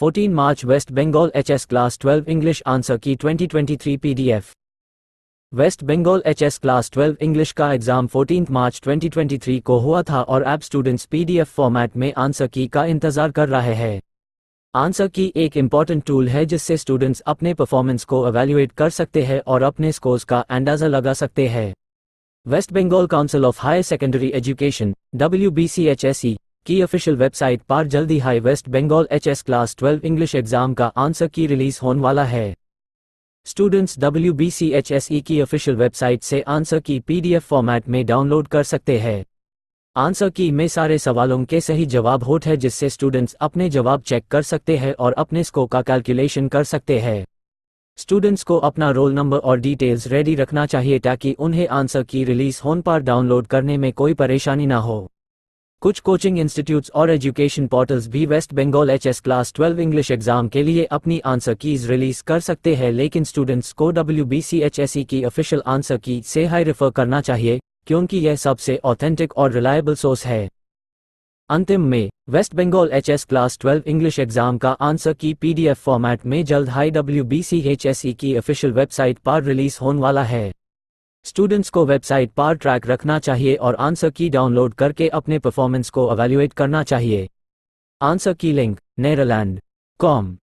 14 March West Bengal HS class 12 English answer key 2023 PDF West Bengal HS class 12 English का exam 14 March 2023 को हुआ था और अब स्टूडेंट्स पीडीएफ फॉर्मेट में आंसर की का इंतजार कर रहे हैं आंसर की एक इम्पॉर्टेंट टूल है जिससे स्टूडेंट्स अपने परफॉर्मेंस को एवेल्युएट कर सकते हैं और अपने स्कोर्स का अंदाजा लगा सकते हैं West Bengal council of higher secondary education W की ऑफिशियल वेबसाइट पर जल्दी हाई West Bengal HS class 12 English exam का आंसर की रिलीज होने वाला है students W B C H S E की ऑफिशियल वेबसाइट से आंसर की पीडीएफ फॉर्मेट में डाउनलोड कर सकते हैं आंसर की में सारे सवालों के सही जवाब होट है जिससे स्टूडेंट्स अपने जवाब चेक कर सकते हैं और अपने स्कोर का कैलकुलेशन कर सकते हैं स्टूडेंट्स को अपना रोल नंबर और डिटेल्स रेडी रखना चाहिए ताकि उन्हें आंसर की रिलीज होन पर डाउनलोड करने में कोई परेशानी ना हो कुछ कोचिंग इंस्टीट्यूट्स और एजुकेशन पोर्टल्स भी West Bengal HS class 12 English exam के लिए अपनी आंसर कीज रिलीज कर सकते हैं लेकिन स्टूडेंट्स को डब्ल्यू बी e की ऑफिशियल आंसर की से हाई रेफर करना चाहिए क्योंकि यह सबसे ऑथेंटिक और रिलायबल सोर्स है अंतिम में West Bengal HS class 12 English exam का आंसर की पीडीएफ फॉर्मेट में जल्द हाई डब्ल्यू e की ऑफिशियल वेबसाइट पर रिलीज होने वाला है स्टूडेंट्स को वेबसाइट पर ट्रैक रखना चाहिए और आंसर की डाउनलोड करके अपने परफॉर्मेंस को अवेल्युएट करना चाहिए आंसर की लिंक नेरलैंड कॉम